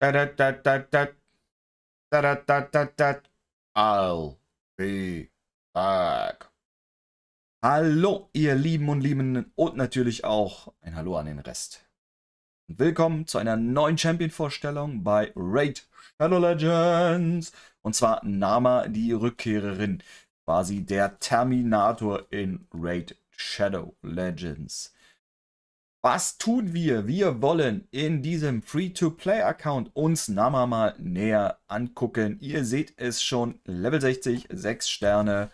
Da, da, da, da, da. Da, da, da, da, da. I'll be back. Hallo, ihr Lieben und Liebenden und natürlich auch ein Hallo an den Rest. Und willkommen zu einer neuen Champion-Vorstellung bei Raid Shadow Legends. Und zwar Nama, die Rückkehrerin. Quasi der Terminator in Raid Shadow Legends. Was tun wir? Wir wollen in diesem Free-to-Play-Account uns Nama mal näher angucken. Ihr seht es schon, Level 60, 6 Sterne.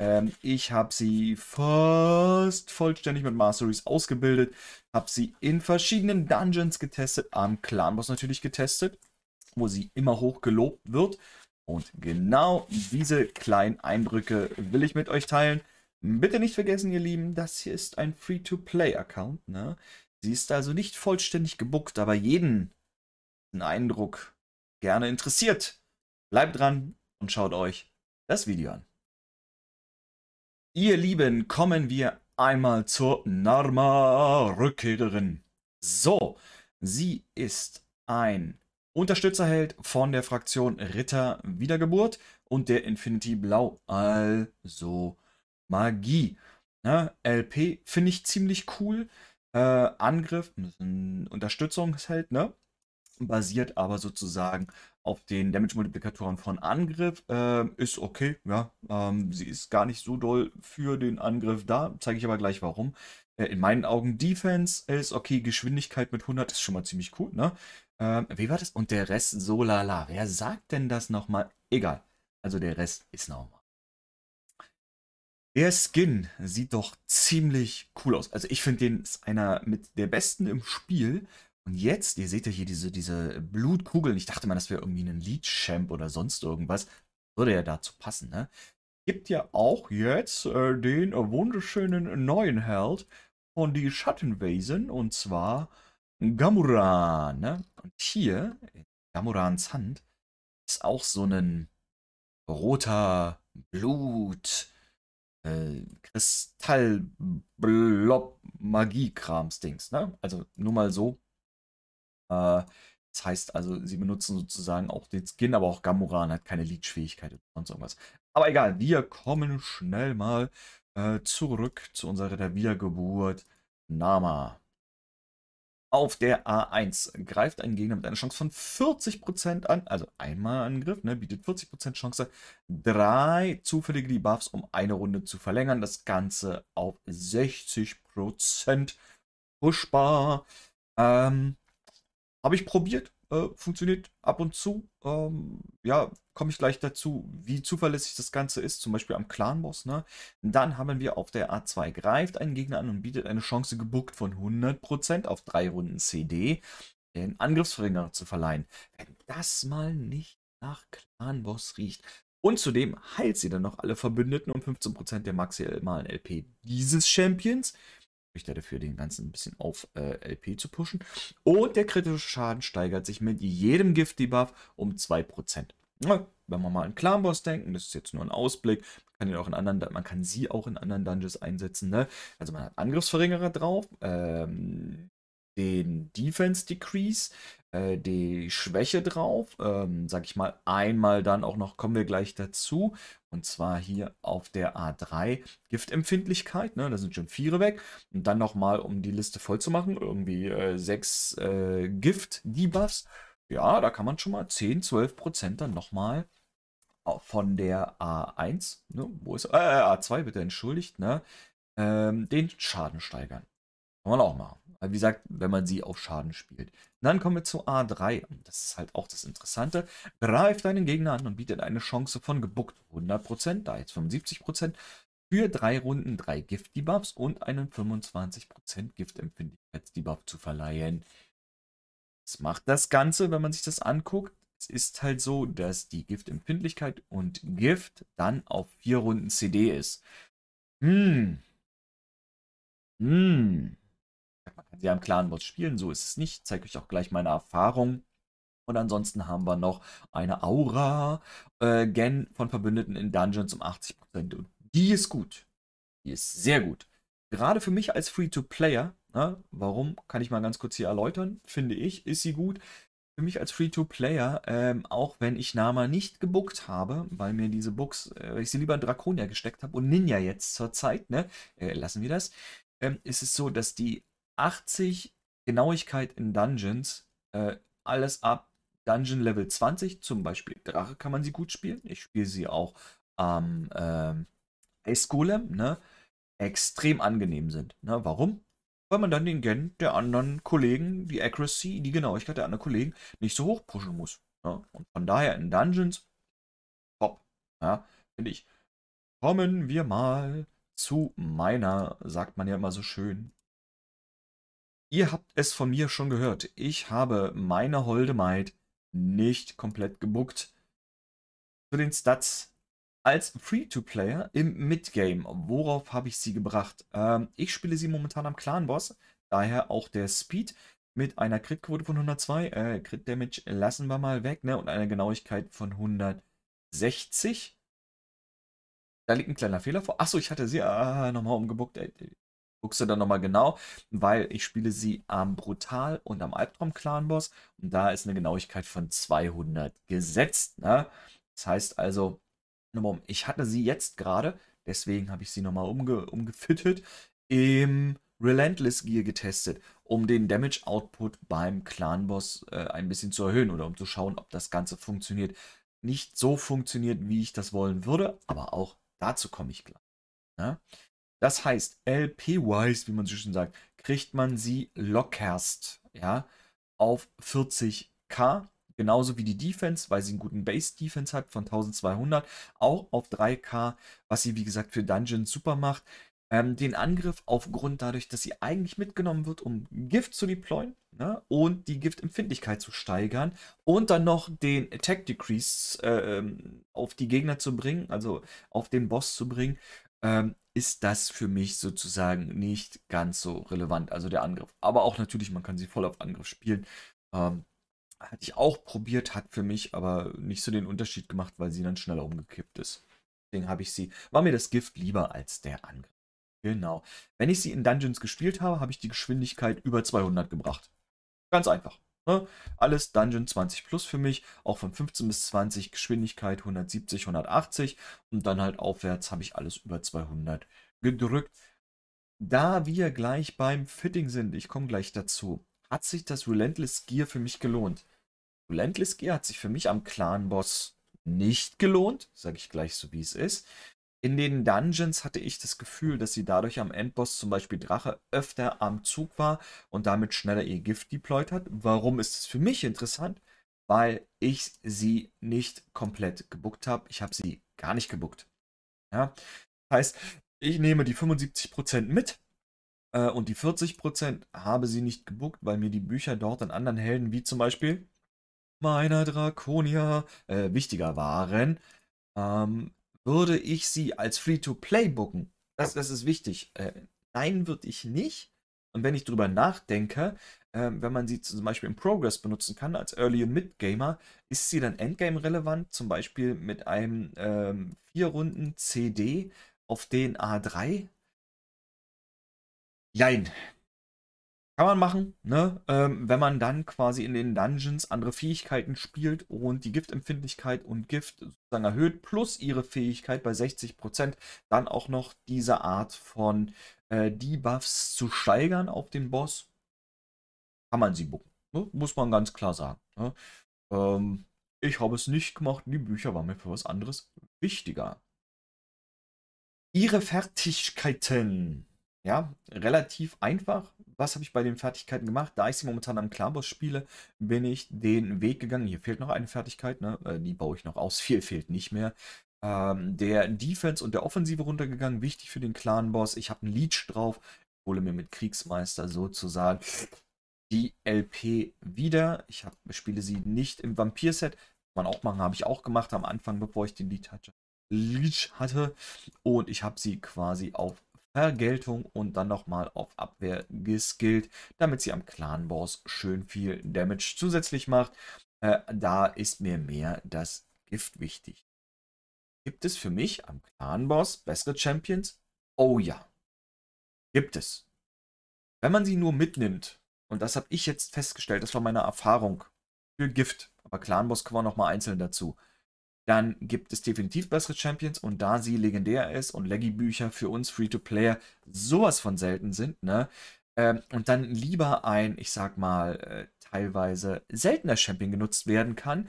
Ähm, ich habe sie fast vollständig mit Masteries ausgebildet. Habe sie in verschiedenen Dungeons getestet, am Clanboss natürlich getestet, wo sie immer hoch gelobt wird. Und genau diese kleinen Eindrücke will ich mit euch teilen. Bitte nicht vergessen, ihr Lieben, das hier ist ein Free-to-Play-Account. Ne? Sie ist also nicht vollständig gebuckt, aber jeden Eindruck gerne interessiert. Bleibt dran und schaut euch das Video an. Ihr Lieben, kommen wir einmal zur Narma-Rückkehrerin. So, sie ist ein Unterstützerheld von der Fraktion Ritter Wiedergeburt und der Infinity Blau, also Magie. Ne? LP finde ich ziemlich cool. Äh, Angriff, Unterstützung ist halt, ne? Basiert aber sozusagen auf den Damage-Multiplikatoren von Angriff. Äh, ist okay, ja. Ähm, sie ist gar nicht so doll für den Angriff da. Zeige ich aber gleich warum. Äh, in meinen Augen Defense ist okay. Geschwindigkeit mit 100 ist schon mal ziemlich cool, ne? Äh, wie war das? Und der Rest so lala. Wer sagt denn das nochmal? Egal. Also der Rest ist normal. Der Skin sieht doch ziemlich cool aus. Also ich finde den ist einer mit der besten im Spiel. Und jetzt, ihr seht ja hier diese, diese Blutkugeln. Ich dachte mal, das wäre irgendwie ein Lead-Champ oder sonst irgendwas. Würde ja dazu passen, ne? Gibt ja auch jetzt äh, den wunderschönen neuen Held von die Schattenwesen. Und zwar Gamuran, ne? Und hier, in Gamurans Hand, ist auch so ein roter Blut äh, Kristallblob-Magie-Krams-Dings. Ne? Also nur mal so. Äh, das heißt also, sie benutzen sozusagen auch den Skin, aber auch Gamoran hat keine Leech-Fähigkeit oder sonst irgendwas. Aber egal, wir kommen schnell mal äh, zurück zu unserer Wiedergeburt. Nama. Auf der A1 greift ein Gegner mit einer Chance von 40% an, also einmal Angriff, ne, bietet 40% Chance, drei zufällige Debuffs, um eine Runde zu verlängern. Das Ganze auf 60% pushbar. Ähm, Habe ich probiert, äh, funktioniert ab und zu. Ähm, ja, komme ich gleich dazu, wie zuverlässig das Ganze ist, zum Beispiel am Clanboss. Ne? Dann haben wir auf der A2 greift einen Gegner an und bietet eine Chance gebuckt von 100% auf drei Runden CD, den Angriffsverringerer zu verleihen. Wenn das mal nicht nach Clan-Boss riecht. Und zudem heilt sie dann noch alle Verbündeten um 15% der maximalen LP dieses Champions. Richter dafür, den ganzen ein bisschen auf äh, LP zu pushen. Und der kritische Schaden steigert sich mit jedem Gift-Debuff um 2%. Ja, wenn wir mal an Boss denken, das ist jetzt nur ein Ausblick, man kann, ihn auch in anderen, man kann sie auch in anderen Dungeons einsetzen. Ne? Also man hat Angriffsverringerer drauf, ähm, den Defense Decrease, äh, die Schwäche drauf, ähm, sag ich mal, einmal dann auch noch, kommen wir gleich dazu, und zwar hier auf der A3 Giftempfindlichkeit, ne? da sind schon vier weg. Und dann nochmal, um die Liste voll zu machen, irgendwie äh, sechs äh, Gift-Debuffs. Ja, da kann man schon mal 10, 12 Prozent dann nochmal von der A1, ne? wo ist, äh, äh A2 bitte entschuldigt, ne? Ähm, den Schaden steigern. Kann man auch machen. Wie gesagt, wenn man sie auf Schaden spielt. dann kommen wir zu A3. Das ist halt auch das Interessante. Greift deinen Gegner an und bietet eine Chance von gebuckt 100%, da jetzt 75%, für drei Runden drei Gift-Debuffs und einen 25% gift empfindlichkeits debuff zu verleihen. Das macht das Ganze, wenn man sich das anguckt. Es ist halt so, dass die Giftempfindlichkeit und Gift dann auf vier Runden CD ist. Hm. Hm. Wenn ihr im Clan Mod spielen, so ist es nicht. Ich zeige euch auch gleich meine Erfahrung. Und ansonsten haben wir noch eine Aura äh, Gen von Verbündeten in Dungeons um 80%. Und die ist gut. Die ist sehr gut. Gerade für mich als Free-to-Player, ne, warum, kann ich mal ganz kurz hier erläutern, finde ich, ist sie gut. Für mich als Free-to-Player, ähm, auch wenn ich Nama nicht gebuckt habe, weil mir diese Books, äh, ich sie lieber in Draconia gesteckt habe und Ninja jetzt zur Zeit, ne, äh, lassen wir das, ähm, ist es so, dass die 80 Genauigkeit in Dungeons, äh, alles ab Dungeon Level 20, zum Beispiel Drache kann man sie gut spielen. Ich spiele sie auch am ähm, Ice Golem, ne? Extrem angenehm sind. Ne? Warum? Weil man dann den Gen der anderen Kollegen, die Accuracy, die Genauigkeit der anderen Kollegen nicht so hoch pushen muss. Ne? Und von daher in Dungeons, top. Ja, finde ich. Kommen wir mal zu meiner, sagt man ja immer so schön, Ihr habt es von mir schon gehört. Ich habe meine holde Maid nicht komplett gebuckt. Zu den Stats. Als Free-to-Player im Midgame, worauf habe ich sie gebracht? Ähm, ich spiele sie momentan am Clan-Boss, daher auch der Speed mit einer Crit-Quote von 102. Äh, Crit-Damage lassen wir mal weg, ne? Und einer Genauigkeit von 160. Da liegt ein kleiner Fehler vor. Achso, ich hatte sie äh, nochmal umgebuckt. Ey, guckst du dann nochmal genau, weil ich spiele sie am Brutal und am Albtraum-Clan-Boss und da ist eine Genauigkeit von 200 gesetzt. Ne? Das heißt also, ich hatte sie jetzt gerade, deswegen habe ich sie nochmal umge umgefittet, im Relentless Gear getestet, um den Damage Output beim Clan-Boss äh, ein bisschen zu erhöhen oder um zu schauen, ob das Ganze funktioniert. Nicht so funktioniert, wie ich das wollen würde, aber auch dazu komme ich gleich. Ja? Ne? Das heißt, LP-wise, wie man so schön sagt, kriegt man sie lockerst ja, auf 40k. Genauso wie die Defense, weil sie einen guten Base-Defense hat von 1200, auch auf 3k, was sie wie gesagt für Dungeons super macht. Ähm, den Angriff aufgrund dadurch, dass sie eigentlich mitgenommen wird, um Gift zu deployen ne, und die Giftempfindlichkeit zu steigern und dann noch den Attack Decrease äh, ähm, auf die Gegner zu bringen, also auf den Boss zu bringen ähm, ist das für mich sozusagen nicht ganz so relevant, also der Angriff. Aber auch natürlich, man kann sie voll auf Angriff spielen. Ähm, hatte ich auch probiert, hat für mich aber nicht so den Unterschied gemacht, weil sie dann schneller umgekippt ist. Deswegen habe ich sie, war mir das Gift lieber als der Angriff. Genau. Wenn ich sie in Dungeons gespielt habe, habe ich die Geschwindigkeit über 200 gebracht. Ganz einfach. Ne? Alles Dungeon 20 plus für mich, auch von 15 bis 20, Geschwindigkeit 170, 180 und dann halt aufwärts habe ich alles über 200 gedrückt. Da wir gleich beim Fitting sind, ich komme gleich dazu, hat sich das Relentless Gear für mich gelohnt. Relentless Gear hat sich für mich am Clan Boss nicht gelohnt, sage ich gleich so wie es ist. In den Dungeons hatte ich das Gefühl, dass sie dadurch am Endboss zum Beispiel Drache öfter am Zug war und damit schneller ihr Gift deployed hat. Warum ist es für mich interessant? Weil ich sie nicht komplett gebuckt habe. Ich habe sie gar nicht gebuckt. Ja? Heißt, ich nehme die 75% mit äh, und die 40% habe sie nicht gebuckt, weil mir die Bücher dort an anderen Helden wie zum Beispiel meiner Draconia äh, wichtiger waren. Ähm, würde ich sie als Free-to-Play booken? Das, das ist wichtig. Äh, nein, würde ich nicht. Und wenn ich drüber nachdenke, äh, wenn man sie zum Beispiel im Progress benutzen kann, als Early- und Mid-Gamer, ist sie dann Endgame-relevant, zum Beispiel mit einem ähm, 4-Runden-CD auf DNA 3 Jein, kann man machen, ne? Ähm, wenn man dann quasi in den Dungeons andere Fähigkeiten spielt und die Giftempfindlichkeit und Gift sozusagen erhöht, plus ihre Fähigkeit bei 60%, dann auch noch diese Art von äh, Debuffs zu steigern auf den Boss, kann man sie bucken. Ne? Muss man ganz klar sagen. Ne? Ähm, ich habe es nicht gemacht, die Bücher waren mir für was anderes wichtiger. Ihre Fertigkeiten. Ja, relativ einfach. Was habe ich bei den Fertigkeiten gemacht? Da ich sie momentan am Klarboss spiele, bin ich den Weg gegangen. Hier fehlt noch eine Fertigkeit, ne? Äh, die baue ich noch aus. Viel fehlt nicht mehr. Ähm, der Defense und der Offensive runtergegangen, wichtig für den Clan-Boss. Ich habe einen Leech drauf, ich hole mir mit Kriegsmeister sozusagen die LP wieder. Ich hab, spiele sie nicht im Vampir-Set. Man auch machen, habe ich auch gemacht am Anfang, bevor ich den Leech hatte. Und ich habe sie quasi auf Vergeltung und dann nochmal auf Abwehr geskillt, damit sie am Clan-Boss schön viel Damage zusätzlich macht. Äh, da ist mir mehr das Gift wichtig. Gibt es für mich am Clan-Boss bessere Champions? Oh ja, gibt es. Wenn man sie nur mitnimmt, und das habe ich jetzt festgestellt, das war meine Erfahrung für Gift, aber Clan-Boss kommen wir nochmal einzeln dazu – dann gibt es definitiv bessere Champions und da sie legendär ist und Leggy-Bücher für uns Free-to-Player sowas von selten sind, ne? Ähm, und dann lieber ein, ich sag mal, äh, teilweise seltener Champion genutzt werden kann,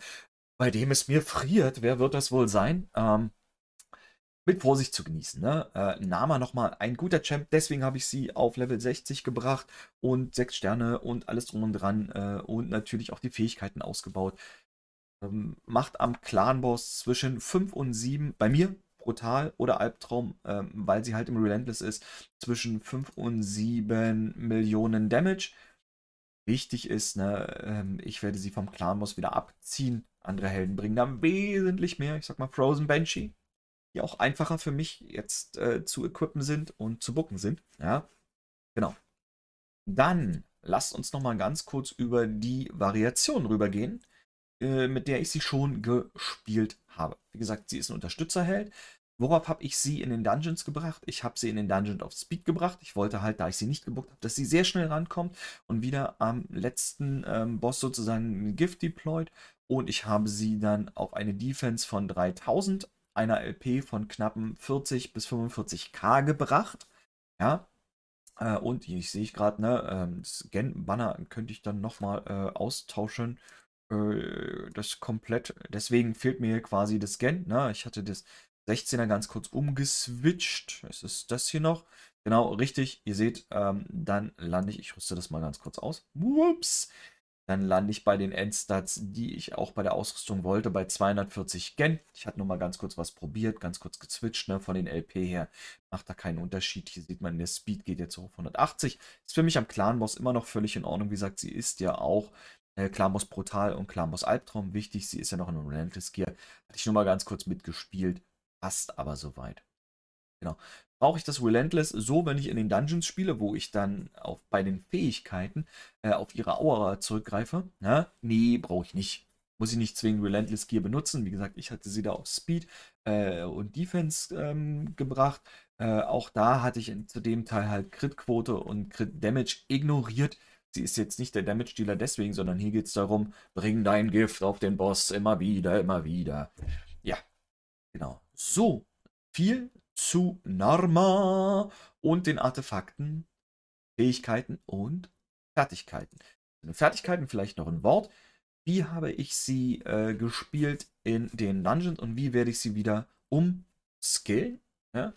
bei dem es mir friert, wer wird das wohl sein? Ähm, mit Vorsicht zu genießen. Ne? Äh, Nama nochmal ein guter Champ, deswegen habe ich sie auf Level 60 gebracht und 6 Sterne und alles drum und dran äh, und natürlich auch die Fähigkeiten ausgebaut. Ähm, macht am Clan-Boss zwischen 5 und 7, bei mir brutal oder Albtraum, ähm, weil sie halt im Relentless ist, zwischen 5 und 7 Millionen Damage. Wichtig ist, ne, ähm, ich werde sie vom Clan-Boss wieder abziehen. Andere Helden bringen da wesentlich mehr. Ich sag mal Frozen Banshee, die auch einfacher für mich jetzt äh, zu equippen sind und zu bucken sind. Ja, genau. Dann lasst uns nochmal ganz kurz über die Variation rübergehen. Äh, mit der ich sie schon gespielt habe. Wie gesagt, sie ist ein Unterstützerheld. Worauf habe ich sie in den Dungeons gebracht? Ich habe sie in den Dungeon of Speed gebracht. Ich wollte halt, da ich sie nicht gebucht habe, dass sie sehr schnell rankommt und wieder am letzten ähm, Boss sozusagen ein Gift deployed. Und ich habe sie dann auf eine Defense von 3000, einer LP von knappen 40 bis 45k gebracht. Ja. Äh, und ich sehe ich gerade, ne, äh, das Gen-Banner könnte ich dann nochmal äh, austauschen. Äh, das komplett, deswegen fehlt mir quasi das Gen. Ne? Ich hatte das 16er ganz kurz umgeswitcht. Es ist das hier noch. Genau, richtig. Ihr seht, ähm, dann lande ich, ich rüste das mal ganz kurz aus. Whoops. Dann lande ich bei den Endstats, die ich auch bei der Ausrüstung wollte, bei 240 Gen. Ich hatte nur mal ganz kurz was probiert, ganz kurz gezwitscht. Ne? Von den LP her macht da keinen Unterschied. Hier sieht man, der Speed geht jetzt hoch auf 180. Ist für mich am Clan-Boss immer noch völlig in Ordnung. Wie gesagt, sie ist ja auch äh, klar Brutal und klar Albtraum wichtig. Sie ist ja noch in Relentless Gear. Hatte ich nur mal ganz kurz mitgespielt. Passt aber soweit. Genau. Brauche ich das Relentless so, wenn ich in den Dungeons spiele, wo ich dann auf, bei den Fähigkeiten äh, auf ihre Aura zurückgreife? Na, ne? nee, brauche ich nicht. Muss ich nicht zwingend Relentless Gear benutzen. Wie gesagt, ich hatte sie da auf Speed äh, und Defense ähm, gebracht. Äh, auch da hatte ich in, zu dem Teil halt Crit-Quote und Crit-Damage ignoriert sie ist jetzt nicht der Damage-Dealer deswegen, sondern hier geht es darum, bring dein Gift auf den Boss immer wieder, immer wieder. Ja, genau. So viel zu Narma und den Artefakten, Fähigkeiten und Fertigkeiten. Also Fertigkeiten vielleicht noch ein Wort. Wie habe ich sie äh, gespielt in den Dungeons und wie werde ich sie wieder umskillen? Ja?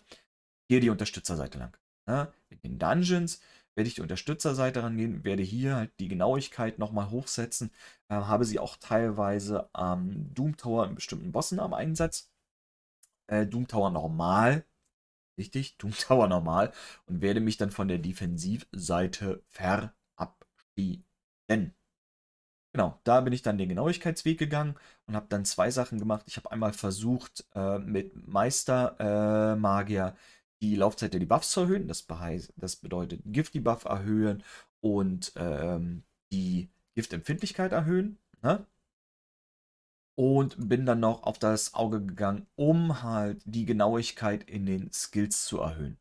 Hier die Unterstützerseite lang. Ja? In den Dungeons werde ich die Unterstützerseite rangehen, werde hier halt die Genauigkeit nochmal hochsetzen, äh, habe sie auch teilweise am ähm, Doom Tower in bestimmten Bossen am Einsatz. Äh, Doom Tower normal, richtig, Doom Tower normal und werde mich dann von der Defensivseite verabschieden. Genau, da bin ich dann den Genauigkeitsweg gegangen und habe dann zwei Sachen gemacht. Ich habe einmal versucht, äh, mit Meister äh, Magier die Laufzeit der Debuffs zu erhöhen. Das, das bedeutet Gift-Debuff erhöhen und ähm, die Giftempfindlichkeit erhöhen. Ne? Und bin dann noch auf das Auge gegangen, um halt die Genauigkeit in den Skills zu erhöhen.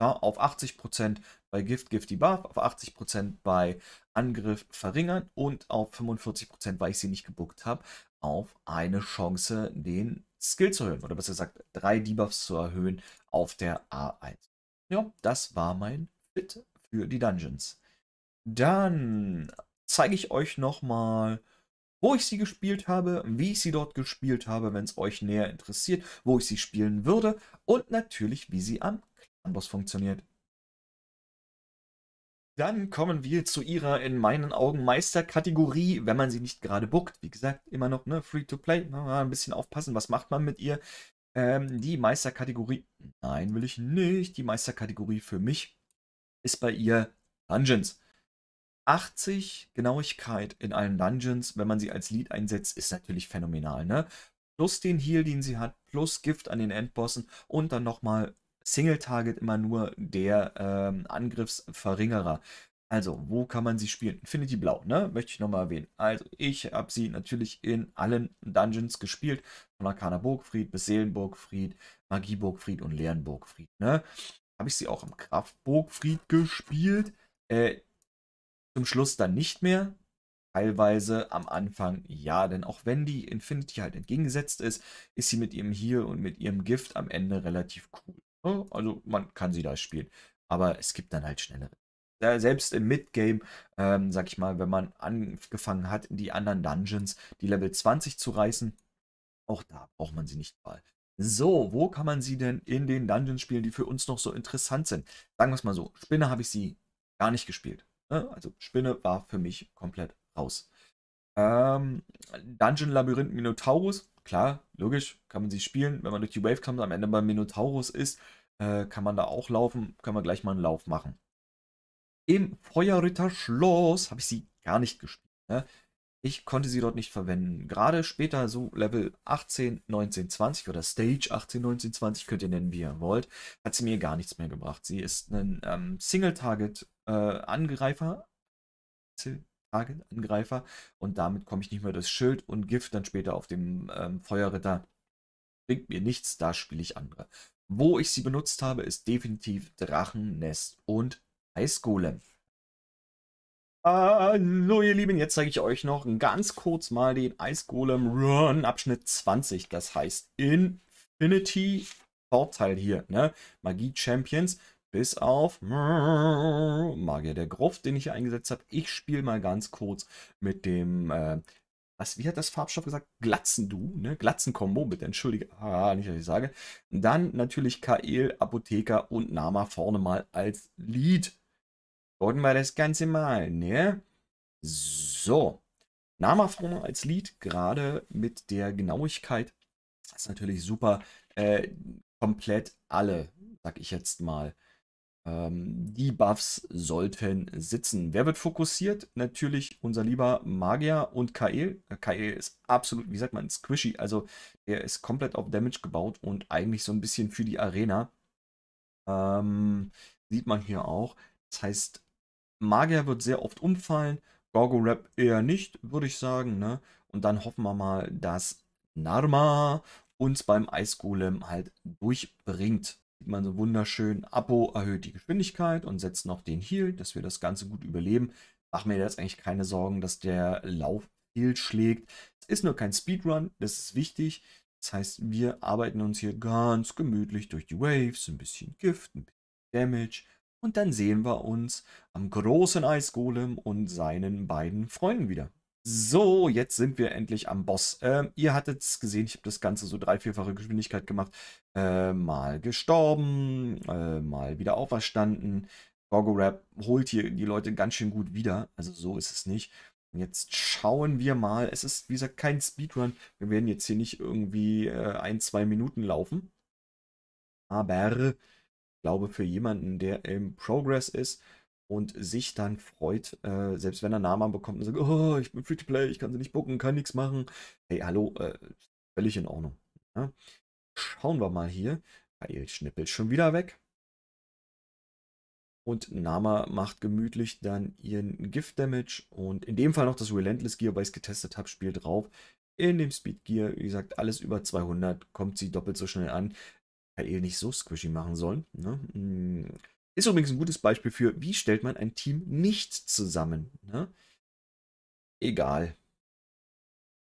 Ja, auf 80% bei Gift, Gift, Debuff, auf 80% bei Angriff verringern und auf 45%, weil ich sie nicht gebuckt habe, auf eine Chance den Skill zu erhöhen. Oder besser gesagt, drei Debuffs zu erhöhen auf der A1. Ja, das war mein Fit für die Dungeons. Dann zeige ich euch nochmal, wo ich sie gespielt habe, wie ich sie dort gespielt habe, wenn es euch näher interessiert, wo ich sie spielen würde und natürlich, wie sie am Clanboss funktioniert. Dann kommen wir zu ihrer in meinen Augen Meisterkategorie, wenn man sie nicht gerade buckt. Wie gesagt, immer noch ne, free to play. Ne, ein bisschen aufpassen, was macht man mit ihr. Ähm, die Meisterkategorie, nein, will ich nicht. Die Meisterkategorie für mich ist bei ihr Dungeons. 80 Genauigkeit in allen Dungeons, wenn man sie als Lead einsetzt, ist natürlich phänomenal. Ne? Plus den Heal, den sie hat, plus Gift an den Endbossen und dann nochmal Single-Target immer nur der ähm, Angriffsverringerer. Also, wo kann man sie spielen? Infinity Blau, ne? Möchte ich nochmal erwähnen. Also, ich habe sie natürlich in allen Dungeons gespielt. Von Arcana Burgfried bis Seelenburgfried, Burgfried und Leerenburgfried, ne? Habe ich sie auch im Kraft Burgfried gespielt. Äh, zum Schluss dann nicht mehr. Teilweise am Anfang ja, denn auch wenn die Infinity halt entgegengesetzt ist, ist sie mit ihrem Heal und mit ihrem Gift am Ende relativ cool. Ne? Also man kann sie da spielen. Aber es gibt dann halt schnellere. Äh, selbst im Midgame, ähm, sag ich mal, wenn man angefangen hat, in die anderen Dungeons die Level 20 zu reißen, auch da braucht man sie nicht mal. So, wo kann man sie denn in den Dungeons spielen, die für uns noch so interessant sind? Sagen wir es mal so, Spinne habe ich sie gar nicht gespielt. Ne? Also Spinne war für mich komplett raus. Ähm, Dungeon Labyrinth Minotaurus, klar, logisch, kann man sie spielen. Wenn man durch die Wave kommt, am Ende bei Minotaurus ist, äh, kann man da auch laufen. Können wir gleich mal einen Lauf machen. Im Feuerritter Schloss habe ich sie gar nicht gespielt. Ne? Ich konnte sie dort nicht verwenden. Gerade später, so Level 18, 19, 20 oder Stage 18, 19, 20, könnt ihr nennen, wie ihr wollt, hat sie mir gar nichts mehr gebracht. Sie ist ein ähm, Single-Target-Angreifer. Äh, Angreifer und damit komme ich nicht mehr das Schild und Gift dann später auf dem ähm, Feuerritter. Bringt mir nichts, da spiele ich andere. Wo ich sie benutzt habe, ist definitiv Drachennest und Eisgolem. Hallo ihr Lieben, jetzt zeige ich euch noch ganz kurz mal den Eisgolem Run Abschnitt 20. Das heißt Infinity Vorteil hier, ne? Magie Champions. Bis auf Magier der Gruft, den ich hier eingesetzt habe. Ich spiele mal ganz kurz mit dem, äh, was, wie hat das Farbstoff gesagt? Glatzen-Du, ne? Glatzen-Kombo, bitte entschuldige, ah, nicht, was ich sage. Dann natürlich Kael, Apotheker und Nama vorne mal als Lied. Sollten wir das Ganze mal, ne? So. Nama vorne als Lied, gerade mit der Genauigkeit. Das ist natürlich super. Äh, komplett alle, sag ich jetzt mal. Ähm, die Buffs sollten sitzen. Wer wird fokussiert? Natürlich unser lieber Magier und Kael. Äh, Kael ist absolut, wie sagt man, squishy. Also er ist komplett auf Damage gebaut und eigentlich so ein bisschen für die Arena. Ähm, sieht man hier auch. Das heißt, Magier wird sehr oft umfallen. Gorgo eher nicht, würde ich sagen. Ne? Und dann hoffen wir mal, dass Narma uns beim Eisgolem halt durchbringt sieht man so wunderschön, Apo erhöht die Geschwindigkeit und setzt noch den Heal, dass wir das Ganze gut überleben. Mach mir jetzt eigentlich keine Sorgen, dass der Lauf Heal schlägt. Es ist nur kein Speedrun, das ist wichtig. Das heißt, wir arbeiten uns hier ganz gemütlich durch die Waves, ein bisschen Gift, ein bisschen Damage. Und dann sehen wir uns am großen Eisgolem und seinen beiden Freunden wieder. So, jetzt sind wir endlich am Boss. Ähm, ihr hattet es gesehen, ich habe das Ganze so drei, vierfache Geschwindigkeit gemacht. Äh, mal gestorben, äh, mal wieder auferstanden. Gogorap holt hier die Leute ganz schön gut wieder. Also so ist es nicht. Jetzt schauen wir mal. Es ist, wie gesagt, kein Speedrun. Wir werden jetzt hier nicht irgendwie äh, ein, zwei Minuten laufen. Aber ich glaube, für jemanden, der im Progress ist, und sich dann freut, äh, selbst wenn er Namen bekommt und sagt, oh, ich bin Free to Play, ich kann sie nicht bucken, kann nichts machen. Hey, hallo, äh, völlig in Ordnung. Ja? Ne? Schauen wir mal hier. Ariel schnippelt schon wieder weg. Und Nama macht gemütlich dann ihren Gift-Damage und in dem Fall noch das Relentless Gear, weil ich es getestet habe, spielt drauf. In dem Speed Gear, wie gesagt, alles über 200, kommt sie doppelt so schnell an. Kael nicht so squishy machen sollen. Ne? Hm. Ist übrigens ein gutes Beispiel für, wie stellt man ein Team nicht zusammen. Ne? Egal.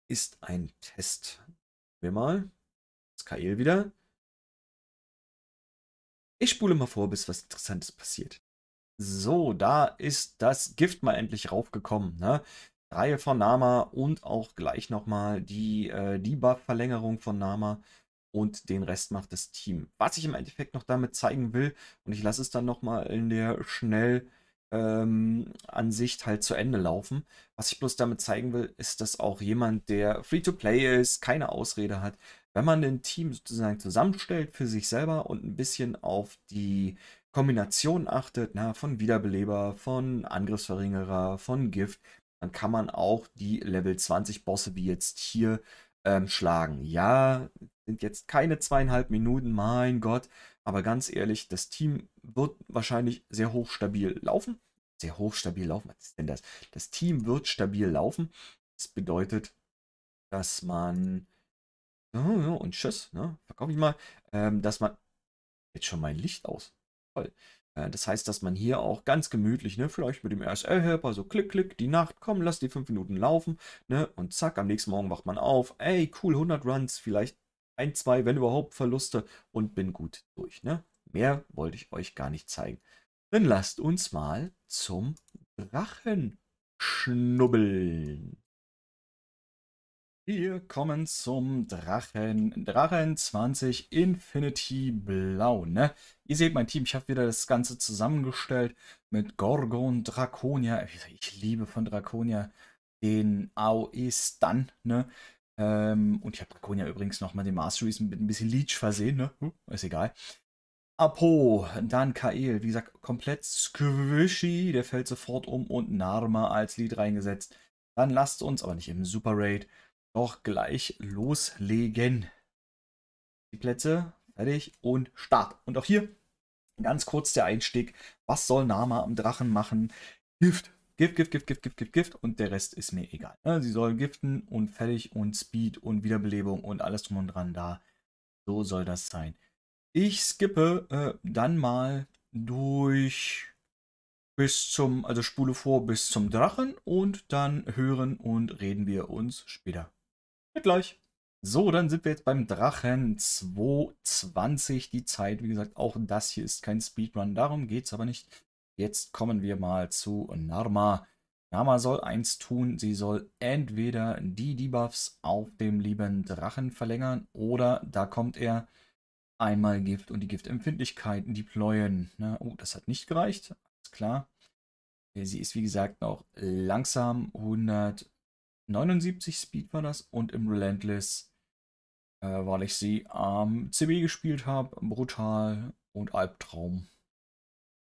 Ist ein Test. Wir mal. Das KL wieder. Ich spule mal vor, bis was Interessantes passiert. So, da ist das Gift mal endlich raufgekommen. Ne? Reihe von Nama und auch gleich nochmal die äh, Debuff-Verlängerung von Nama und den Rest macht das Team. Was ich im Endeffekt noch damit zeigen will, und ich lasse es dann nochmal in der schnell ähm, Ansicht halt zu Ende laufen. Was ich bloß damit zeigen will, ist, dass auch jemand, der Free-to-Play ist, keine Ausrede hat, wenn man ein Team sozusagen zusammenstellt für sich selber und ein bisschen auf die Kombination achtet, na, von Wiederbeleber, von Angriffsverringerer, von Gift, dann kann man auch die Level 20 Bosse, wie jetzt hier, ähm, schlagen. Ja, sind jetzt keine zweieinhalb Minuten, mein Gott. Aber ganz ehrlich, das Team wird wahrscheinlich sehr hochstabil laufen. Sehr hochstabil laufen, was ist denn das? Das Team wird stabil laufen. Das bedeutet, dass man. Und tschüss, ne? Verkaufe ich mal. Ähm, dass man. Jetzt schon mein Licht aus. Toll. Äh, das heißt, dass man hier auch ganz gemütlich, ne, vielleicht mit dem RSL-Helper, so klick, klick, die Nacht, komm, lass die fünf Minuten laufen, ne, und zack, am nächsten Morgen wacht man auf, ey, cool, 100 Runs, vielleicht ein, zwei, wenn überhaupt, Verluste und bin gut durch, ne. Mehr wollte ich euch gar nicht zeigen. Dann lasst uns mal zum Drachen schnubbeln. Wir kommen zum Drachen, Drachen 20 Infinity Blau. Ne? Ihr seht mein Team, ich habe wieder das Ganze zusammengestellt mit Gorgon, Draconia. Ich liebe von Draconia den AOE-Stun. Ne? Ähm, und ich habe Draconia übrigens nochmal den Masteries mit ein bisschen Leech versehen. Ne? Hm, ist egal. Apo, dann Kael, wie gesagt, komplett squishy, der fällt sofort um und Narma als Lead reingesetzt. Dann lasst uns, aber nicht im Super Raid, doch gleich loslegen. Die Plätze fertig und Start. Und auch hier ganz kurz der Einstieg. Was soll Nama am Drachen machen? Gift. Gift, Gift, Gift, Gift, Gift, Gift, Gift und der Rest ist mir egal. Ne? Sie sollen giften und fertig und Speed und Wiederbelebung und alles drum und dran da. So soll das sein. Ich skippe äh, dann mal durch bis zum, also spule vor bis zum Drachen und dann hören und reden wir uns später. Mit gleich. So, dann sind wir jetzt beim Drachen 220. Die Zeit, wie gesagt, auch das hier ist kein Speedrun, darum geht es aber nicht. Jetzt kommen wir mal zu Narma. Narma soll eins tun, sie soll entweder die Debuffs auf dem lieben Drachen verlängern oder, da kommt er, einmal Gift und die Giftempfindlichkeiten deployen. Ne? Oh, das hat nicht gereicht, alles klar. Sie ist wie gesagt noch langsam, 100 79 Speed war das und im Relentless, äh, weil ich sie am ähm, CB gespielt habe, Brutal und Albtraum.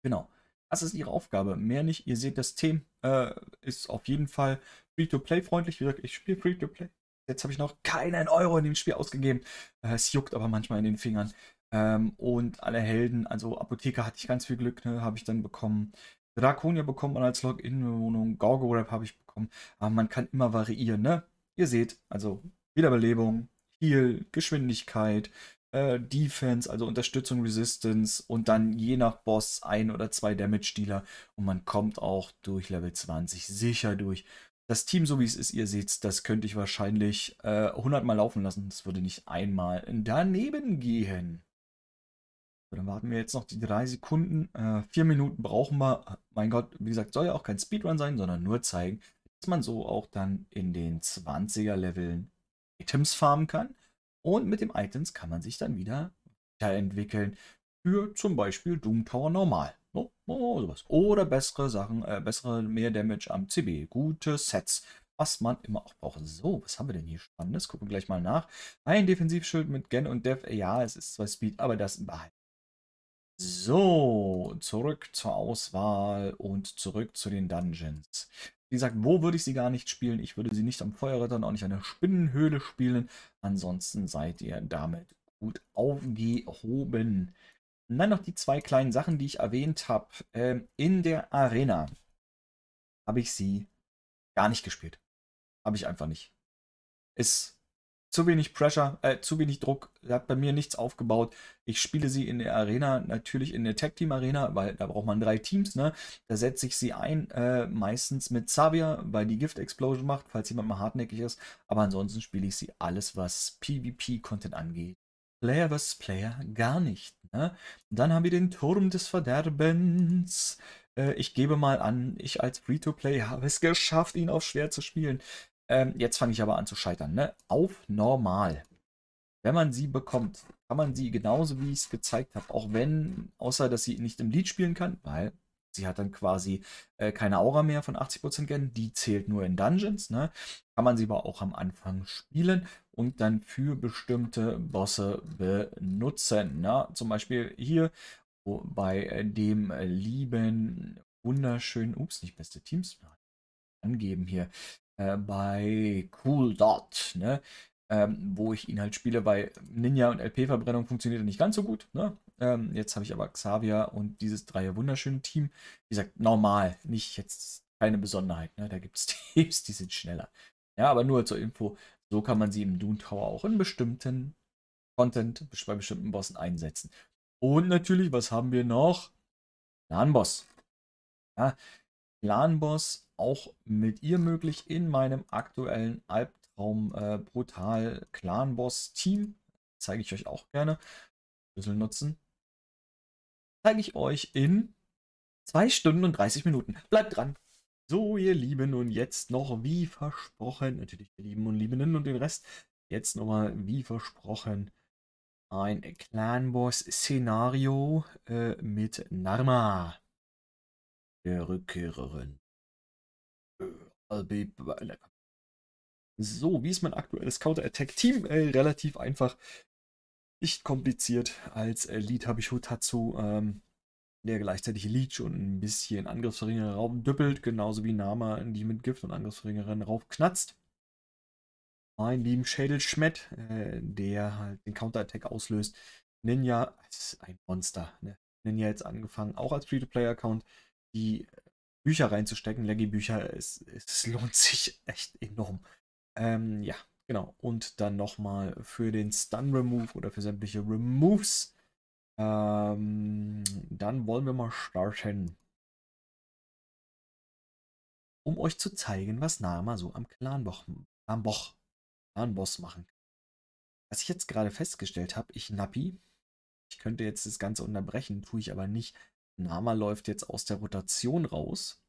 Genau. Das ist ihre Aufgabe. Mehr nicht. Ihr seht, das Team äh, ist auf jeden Fall Free-to-Play-freundlich. Wie gesagt, ich spiele Free-to-Play. Jetzt habe ich noch keinen Euro in dem Spiel ausgegeben. Äh, es juckt aber manchmal in den Fingern. Ähm, und alle Helden, also Apotheker hatte ich ganz viel Glück, ne, habe ich dann bekommen. Draconia bekommt man als login wohnung Gorgo-Rap habe ich bekommen kommen. Aber man kann immer variieren, ne? Ihr seht, also Wiederbelebung, Heal, Geschwindigkeit, äh, Defense, also Unterstützung, Resistance und dann je nach Boss ein oder zwei Damage-Dealer. Und man kommt auch durch Level 20 sicher durch. Das Team, so wie es ist, ihr seht, das könnte ich wahrscheinlich äh, 100 Mal laufen lassen. Das würde nicht einmal daneben gehen. So, dann warten wir jetzt noch die drei Sekunden. Äh, vier Minuten brauchen wir. Mein Gott, wie gesagt, soll ja auch kein Speedrun sein, sondern nur zeigen, dass man so auch dann in den 20er Leveln Items farmen kann. Und mit den Items kann man sich dann wieder weiterentwickeln für zum Beispiel Doom Tower normal. Oh, oh, sowas. Oder bessere Sachen, äh, bessere, mehr Damage am CB. Gute Sets, was man immer auch braucht. So, was haben wir denn hier Spannendes? Gucken wir gleich mal nach. Ein Defensivschild mit Gen und Dev. Ja, es ist zwar Speed, aber das behalten. So, zurück zur Auswahl und zurück zu den Dungeons. Wie gesagt, wo würde ich sie gar nicht spielen? Ich würde sie nicht am Feuerrittern, auch nicht an der Spinnenhöhle spielen. Ansonsten seid ihr damit gut aufgehoben. Und dann noch die zwei kleinen Sachen, die ich erwähnt habe. Ähm, in der Arena habe ich sie gar nicht gespielt. Habe ich einfach nicht. Ist zu wenig Pressure, äh, zu wenig Druck, hat bei mir nichts aufgebaut. Ich spiele sie in der Arena, natürlich in der Tag Team Arena, weil da braucht man drei Teams, ne? Da setze ich sie ein, äh, meistens mit Xavier, weil die Gift Explosion macht, falls jemand mal hartnäckig ist. Aber ansonsten spiele ich sie alles, was PvP-Content angeht. Player vs. Player gar nicht. Ne? Dann haben wir den Turm des Verderbens. Äh, ich gebe mal an, ich als Free-to-Play habe es geschafft, ihn auf schwer zu spielen. Ähm, jetzt fange ich aber an zu scheitern. Ne? Auf normal. Wenn man sie bekommt, kann man sie genauso wie ich es gezeigt habe, auch wenn, außer dass sie nicht im Lied spielen kann, weil sie hat dann quasi äh, keine Aura mehr von 80% Gen, die zählt nur in Dungeons, ne? Kann man sie aber auch am Anfang spielen und dann für bestimmte Bosse benutzen. Ne? Zum Beispiel hier wo bei äh, dem äh, lieben, wunderschönen, ups, nicht beste Teams, angeben hier, äh, bei Cool Dot, ne? Ähm, wo ich ihn halt spiele. Bei Ninja und LP-Verbrennung funktioniert er nicht ganz so gut. Ne? Ähm, jetzt habe ich aber Xavier und dieses Dreier wunderschöne Team. Wie gesagt, normal, nicht jetzt keine Besonderheit. Ne? Da gibt es Teams, die sind schneller. Ja, aber nur zur Info, so kann man sie im Dune Tower auch in bestimmten Content, bei bestimmten Bossen einsetzen. Und natürlich, was haben wir noch? Lahnboss. Ja, Planboss auch mit ihr möglich in meinem aktuellen Albtraum äh, Brutal Clanboss Team. Zeige ich euch auch gerne. Schlüssel nutzen. Zeige ich euch in 2 Stunden und 30 Minuten. Bleibt dran. So, ihr Lieben, und jetzt noch wie versprochen, natürlich ihr Lieben und Liebenden und den Rest, jetzt nochmal wie versprochen ein Clanboss-Szenario äh, mit Narma der Rückkehrerin. Äh, so, wie ist mein aktuelles Counter-Attack-Team? Äh, relativ einfach, nicht kompliziert. Als Elite habe ich Hotatsu, ähm, der gleichzeitig Lead schon ein bisschen Angriffsverringerer raufdüppelt, genauso wie Nama, die mit Gift und Angriffsverringerin raufknatzt. Mein lieben Schädelschmett, äh, der halt den Counter-Attack auslöst. Ninja ist ein Monster. Ne? Ninja jetzt angefangen, auch als Free-to-Play-Account die Bücher reinzustecken. Leggy-Bücher, es, es lohnt sich echt enorm. Ähm, ja, genau. Und dann nochmal für den Stun-Remove oder für sämtliche Removes. Ähm, dann wollen wir mal starten. Um euch zu zeigen, was Nama so am Clanboch, Clanboch, Clanboss machen kann. Was ich jetzt gerade festgestellt habe, ich Nappi, ich könnte jetzt das Ganze unterbrechen, tue ich aber nicht, Nama läuft jetzt aus der Rotation raus,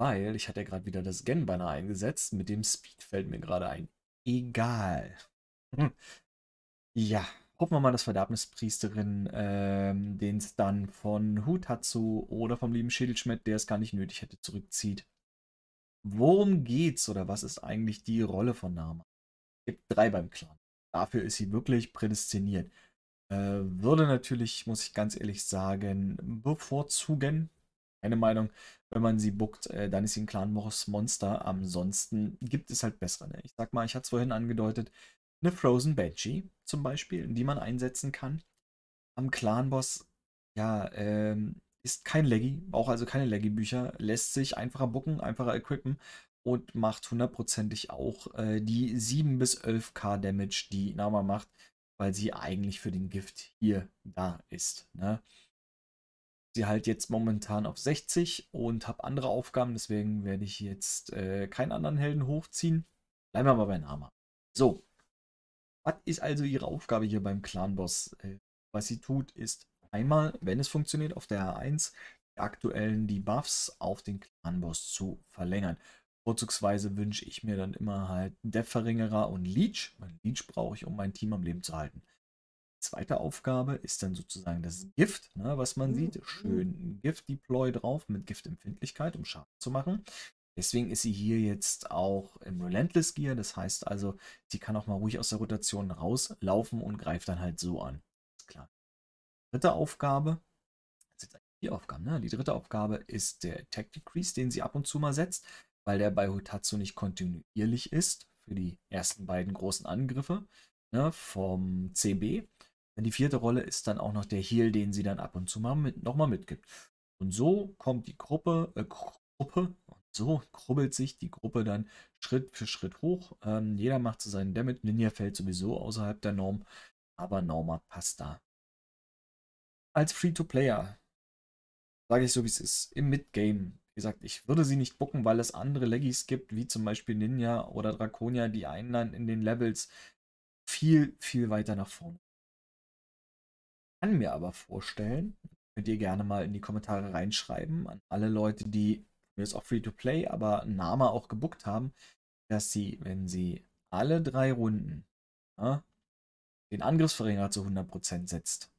weil ich hatte ja gerade wieder das Gen-Banner eingesetzt. Mit dem Speed fällt mir gerade ein. Egal. Ja, hoffen wir mal, dass Verderbnispriesterin ähm, den es dann von Hutatsu oder vom lieben Schädelschmidt, der es gar nicht nötig hätte, zurückzieht. Worum geht's oder was ist eigentlich die Rolle von Nama? Es gibt drei beim Clan. Dafür ist sie wirklich prädestiniert. Äh, würde natürlich, muss ich ganz ehrlich sagen, bevorzugen. Eine Meinung, wenn man sie bookt, äh, dann ist sie ein Clan klares Monster. Ansonsten gibt es halt bessere. Ne? Ich sag mal, ich hatte es vorhin angedeutet, eine Frozen Banshee zum Beispiel, die man einsetzen kann. Am Clan-Boss, ja, ähm, ist kein Leggy, braucht also keine Leggy-Bücher, lässt sich einfacher booken, einfacher equippen und macht hundertprozentig auch äh, die 7 bis 11k Damage, die Nama macht weil sie eigentlich für den Gift hier da ist. Ne? Sie halt jetzt momentan auf 60 und habe andere Aufgaben, deswegen werde ich jetzt äh, keinen anderen Helden hochziehen. Bleiben wir aber bei Nama. So, was ist also ihre Aufgabe hier beim Clan-Boss? Clanboss? Äh, was sie tut, ist einmal, wenn es funktioniert, auf der r 1 die aktuellen Debuffs auf den Clan-Boss zu verlängern. Vorzugsweise wünsche ich mir dann immer halt einen Depth-Verringerer und Leech. Mein Leech brauche ich, um mein Team am Leben zu halten. Zweite Aufgabe ist dann sozusagen das Gift, ne, was man sieht. Mhm. Schön Gift-Deploy drauf mit Giftempfindlichkeit, um Schaden zu machen. Deswegen ist sie hier jetzt auch im Relentless Gear. Das heißt also, sie kann auch mal ruhig aus der Rotation rauslaufen und greift dann halt so an. Ist klar. Dritte Aufgabe, das ist jetzt die Aufgabe, ne? Die dritte Aufgabe ist der Attack Decrease, den sie ab und zu mal setzt weil der bei Hutatsu nicht kontinuierlich ist für die ersten beiden großen Angriffe ne, vom CB. Und die vierte Rolle ist dann auch noch der Heal, den sie dann ab und zu mal mit, nochmal mitgibt. Und so kommt die Gruppe, äh, Gruppe, und so krubbelt sich die Gruppe dann Schritt für Schritt hoch. Ähm, jeder macht zu so seinen Damage. Ninja fällt sowieso außerhalb der Norm, aber Norma passt da. Als Free-to-Player, sage ich so wie es ist, im Midgame wie gesagt, ich würde sie nicht bucken, weil es andere Leggies gibt, wie zum Beispiel Ninja oder Draconia, die einen dann in den Levels viel, viel weiter nach vorne. Ich kann mir aber vorstellen, könnt ihr gerne mal in die Kommentare reinschreiben, an alle Leute, die mir jetzt auch Free-to-Play, aber Nama auch gebuckt haben, dass sie, wenn sie alle drei Runden ja, den Angriffsverringerer zu 100% setzt,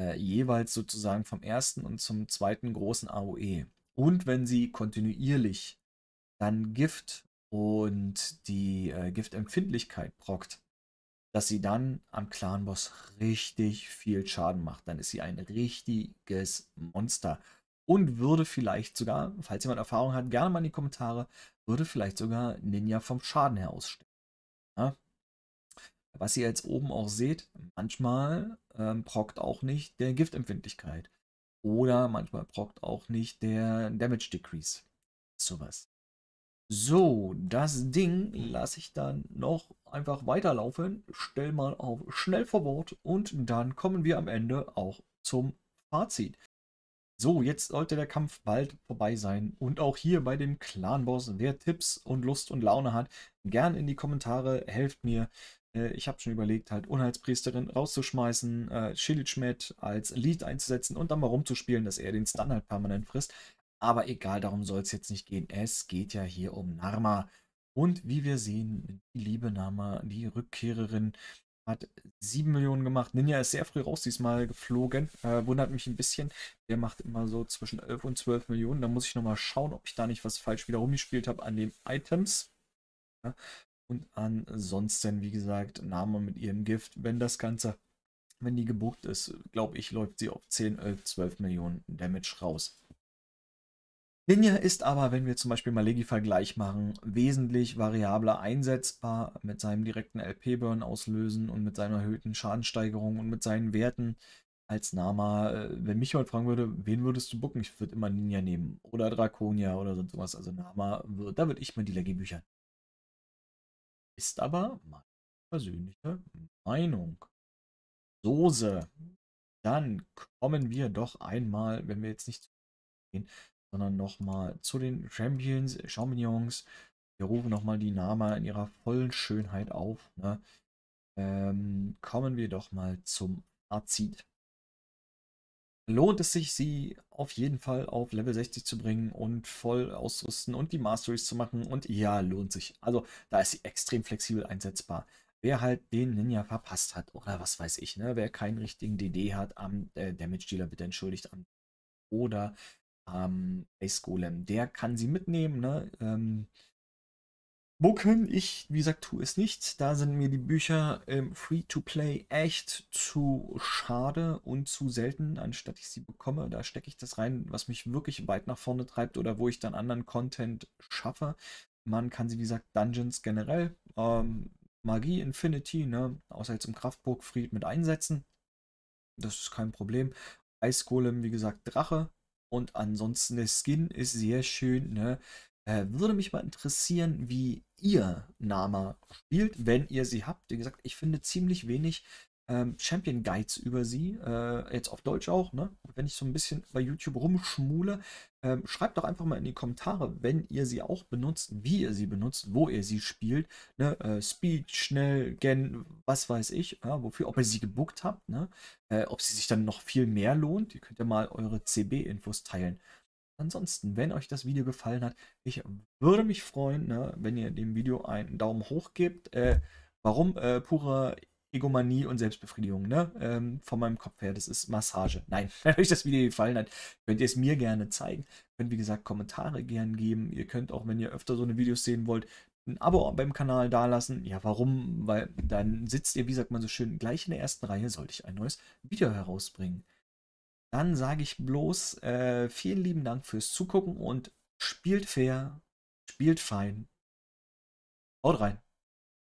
äh, jeweils sozusagen vom ersten und zum zweiten großen AOE, und wenn sie kontinuierlich dann Gift und die äh, Giftempfindlichkeit prockt, dass sie dann am Clan-Boss richtig viel Schaden macht. Dann ist sie ein richtiges Monster. Und würde vielleicht sogar, falls jemand Erfahrung hat, gerne mal in die Kommentare, würde vielleicht sogar Ninja vom Schaden her ausstellen. Ja? Was ihr jetzt oben auch seht, manchmal ähm, prockt auch nicht der Giftempfindlichkeit. Oder manchmal prockt auch nicht der Damage Decrease. Sowas. So, das Ding lasse ich dann noch einfach weiterlaufen. Stell mal auf schnell vor Bord und dann kommen wir am Ende auch zum Fazit. So, jetzt sollte der Kampf bald vorbei sein. Und auch hier bei dem Clan-Boss, wer Tipps und Lust und Laune hat, gern in die Kommentare, helft mir. Äh, ich habe schon überlegt, halt Unheilspriesterin rauszuschmeißen, äh, Schildschmidt als Lead einzusetzen und dann mal rumzuspielen, dass er den Stun halt permanent frisst. Aber egal, darum soll es jetzt nicht gehen. Es geht ja hier um Narma. Und wie wir sehen, die liebe Narma, die Rückkehrerin, hat 7 Millionen gemacht. Ninja ist sehr früh raus diesmal geflogen. Äh, wundert mich ein bisschen. Der macht immer so zwischen 11 und 12 Millionen. Da muss ich nochmal schauen, ob ich da nicht was falsch wieder rumgespielt habe an den Items. Ja, und ansonsten, wie gesagt, Name mit ihrem Gift. Wenn das Ganze, wenn die gebucht ist, glaube ich, läuft sie auf 10, 11, 12 Millionen Damage raus. Ninja ist aber, wenn wir zum Beispiel mal legi vergleich machen, wesentlich variabler einsetzbar mit seinem direkten LP-Burn auslösen und mit seiner erhöhten Schadensteigerung und mit seinen Werten als Nama. Äh, wenn mich heute fragen würde, wen würdest du bucken? Ich würde immer Ninja nehmen oder Draconia oder sonst was. Also Nama, da würde ich mir die Leggy büchern. Ist aber meine persönliche Meinung. Soße. Dann kommen wir doch einmal, wenn wir jetzt nicht gehen, sondern nochmal zu den Champions, Champignons. Wir rufen nochmal die Namen in ihrer vollen Schönheit auf. Ne? Ähm, kommen wir doch mal zum Fazit lohnt es sich, sie auf jeden Fall auf Level 60 zu bringen und voll auszurüsten und die Masteries zu machen. Und ja, lohnt sich. Also da ist sie extrem flexibel einsetzbar. Wer halt den Ninja verpasst hat oder was weiß ich, ne? wer keinen richtigen DD hat, am äh, Damage Dealer bitte entschuldigt an. oder am ähm, Ace Golem, der kann sie mitnehmen. Ne? Ähm, Booken. Ich, wie gesagt, tue es nicht. Da sind mir die Bücher im ähm, Free-to-Play echt zu schade und zu selten, anstatt ich sie bekomme. Da stecke ich das rein, was mich wirklich weit nach vorne treibt oder wo ich dann anderen Content schaffe. Man kann sie, wie gesagt, Dungeons generell, ähm, Magie, Infinity, ne? außer jetzt im Kraftburgfried mit einsetzen. Das ist kein Problem. Eisgolem, wie gesagt, Drache. Und ansonsten der Skin ist sehr schön, ne? Äh, würde mich mal interessieren, wie ihr Nama spielt, wenn ihr sie habt. Wie gesagt, ich finde ziemlich wenig ähm, Champion Guides über sie, äh, jetzt auf Deutsch auch. Ne? Wenn ich so ein bisschen bei YouTube rumschmule, ähm, schreibt doch einfach mal in die Kommentare, wenn ihr sie auch benutzt, wie ihr sie benutzt, wo ihr sie spielt. Ne? Äh, Speed, schnell, Gen, was weiß ich, ja, wofür, ob ihr sie gebuckt habt, ne? Äh, ob sie sich dann noch viel mehr lohnt. Ihr könnt ja mal eure CB-Infos teilen. Ansonsten, wenn euch das Video gefallen hat, ich würde mich freuen, ne, wenn ihr dem Video einen Daumen hoch gebt. Äh, warum? Äh, pure Egomanie und Selbstbefriedigung, ne? Ähm, von meinem Kopf her, das ist Massage. Nein, wenn euch das Video gefallen hat, könnt ihr es mir gerne zeigen. Könnt, wie gesagt, Kommentare gern geben. Ihr könnt auch, wenn ihr öfter so eine Videos sehen wollt, ein Abo beim Kanal dalassen. Ja, warum? Weil dann sitzt ihr, wie sagt man so schön, gleich in der ersten Reihe, sollte ich ein neues Video herausbringen. Dann sage ich bloß äh, vielen lieben Dank fürs Zugucken und spielt fair, spielt fein. Haut rein.